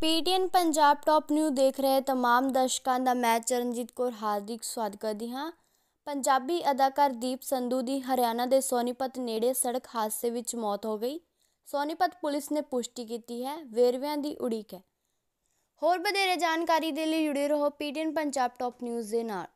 ਪੀਟੀਐਨ Punjab top new ਦੇਖ ਰਹੇ तमाम ਦਰਸ਼ਕਾਂ ਦਾ ਮੈਂ ਚਰਨਜੀਤ ਕੌਰ ਹਾਰਦਿਕ ਸਵਾਗਤ ਕਰਦੀ ਹਾਂ ਪੰਜਾਬੀ ਅਦਾਕਾਰ ਦੀਪ ਸੰਧੂ ਦੀ ਹਰਿਆਣਾ ਦੇ ਸੋਨੀਪਤ ਨੇੜੇ ਸੜਕ ਹਾਦਸੇ ਵਿੱਚ ਮੌਤ ਹੋ ਗਈ ਸੋਨੀਪਤ ਪੁਲਿਸ ਨੇ ਪੁਸ਼ਟੀ ਕੀਤੀ ਹੈ ਵੇਰਵਿਆਂ ਦੀ ਉਡੀਕ ਹੈ ਹੋਰ ਬਧੇਰੇ ਜਾਣਕਾਰੀ ਦੇ ਲਈ ਜੁੜੇ ਰਹੋ ਪੀਟੀਐਨ ਪੰਜਾਬ ਟਾਪ ਨਿਊਜ਼ ਦੇ ਨਾਲ